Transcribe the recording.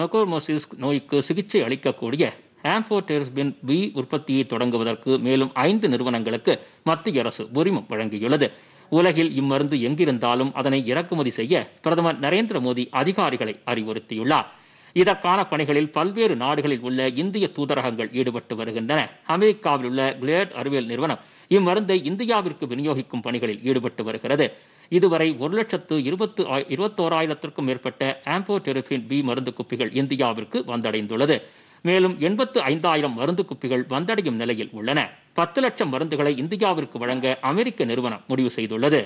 மெக்கோர்மோசிஸ் நோய்க்கு சிகிச்சை அளிக்கக்கூடிய ஆம்போடெரிஸ்பின் பி உற்பத்தியை தொடங்குவதற்கு மேலும் ஐந்து நிறுவனங்களுக்கு மத்திய அரசு உரிமம் வழங்கியுள்ளது உலகில் இம்மருந்து எங்கிருந்தாலும் அதனை இறக்குமதி செய்ய பிரதமர் நரேந்திர மோடி அதிகாரிகளை அறிவுறுத்தியுள்ளார் இதற்கான பணிகளில் பல்வேறு நாடுகளில் உள்ள இந்திய தூதரகங்கள் ஈடுபட்டு வருகின்றன அமெரிக்காவில் உள்ள கிளேட் அறிவியல் நிறுவனம் இம்மருந்தை இந்தியாவிற்கு விநியோகிக்கும் பணிகளில் ஈடுபட்டு வருகிறது இதுவரை ஒரு லட்சத்து இருபத்து இருபத்தோராயிரத்திற்கும் மேற்பட்ட ஆம்போடெரிஃபின் பி மருந்து குப்பிகள் இந்தியாவிற்கு வந்தடைந்துள்ளது மேலும் எண்பத்து ஐந்தாயிரம் மருந்து குப்பிகள் வந்தடையும் நிலையில் உள்ளன பத்து லட்சம் மருந்துகளை இந்தியாவிற்கு வழங்க அமெரிக்க நிறுவனம் முடிவு செய்துள்ளது